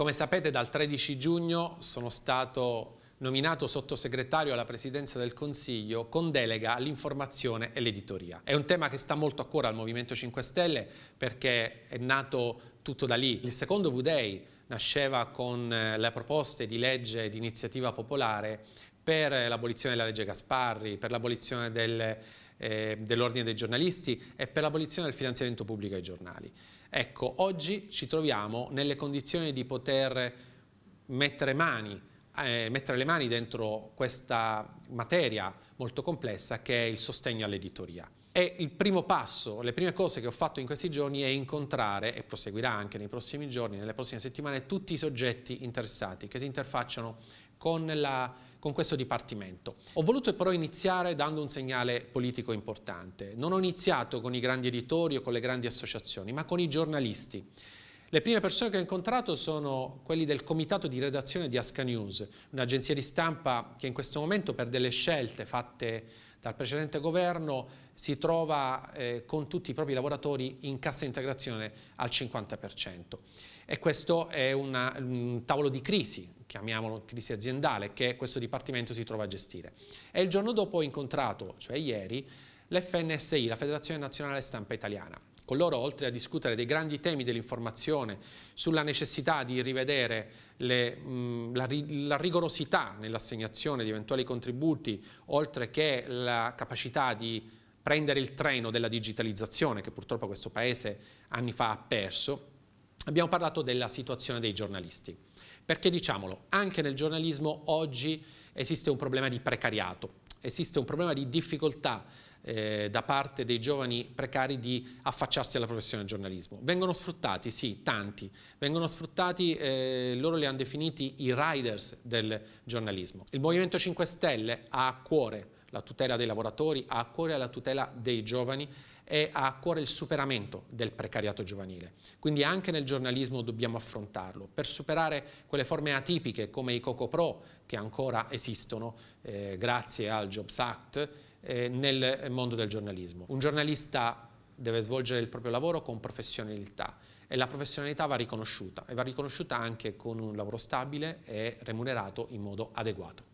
Come sapete dal 13 giugno sono stato nominato sottosegretario alla Presidenza del Consiglio con delega all'informazione e l'editoria. È un tema che sta molto a cuore al Movimento 5 Stelle perché è nato tutto da lì. Il secondo V-Day nasceva con eh, le proposte di legge di iniziativa popolare per l'abolizione della legge Gasparri, per l'abolizione del, eh, dell'ordine dei giornalisti e per l'abolizione del finanziamento pubblico ai giornali. Ecco, oggi ci troviamo nelle condizioni di poter mettere, mani, eh, mettere le mani dentro questa materia molto complessa che è il sostegno all'editoria. E il primo passo, le prime cose che ho fatto in questi giorni è incontrare, e proseguirà anche nei prossimi giorni, nelle prossime settimane, tutti i soggetti interessati che si interfacciano con, la, con, questo dipartimento. Ho voluto però iniziare dando un segnale politico importante. Non ho iniziato con i grandi editori o con le grandi associazioni, ma con i giornalisti le prime persone che ho incontrato sono quelli del comitato di redazione di Asca News, un'agenzia di stampa che in questo momento per delle scelte fatte dal precedente governo si trova eh, con tutti i propri lavoratori in cassa integrazione al 50%. E questo è una, un tavolo di crisi, chiamiamolo crisi aziendale, che questo dipartimento si trova a gestire. E il giorno dopo ho incontrato, cioè ieri, l'FNSI, la Federazione Nazionale Stampa Italiana, con loro, oltre a discutere dei grandi temi dell'informazione, sulla necessità di rivedere le, mh, la, la rigorosità nell'assegnazione di eventuali contributi, oltre che la capacità di prendere il treno della digitalizzazione che purtroppo questo Paese anni fa ha perso, abbiamo parlato della situazione dei giornalisti. Perché diciamolo, anche nel giornalismo oggi esiste un problema di precariato esiste un problema di difficoltà eh, da parte dei giovani precari di affacciarsi alla professione del giornalismo. Vengono sfruttati, sì, tanti, vengono sfruttati, eh, loro li hanno definiti i riders del giornalismo. Il Movimento 5 Stelle ha a cuore la tutela dei lavoratori, ha a cuore la tutela dei giovani e ha a cuore il superamento del precariato giovanile. Quindi anche nel giornalismo dobbiamo affrontarlo per superare quelle forme atipiche come i Coco Pro che ancora esistono eh, grazie al Jobs Act eh, nel mondo del giornalismo. Un giornalista deve svolgere il proprio lavoro con professionalità e la professionalità va riconosciuta e va riconosciuta anche con un lavoro stabile e remunerato in modo adeguato.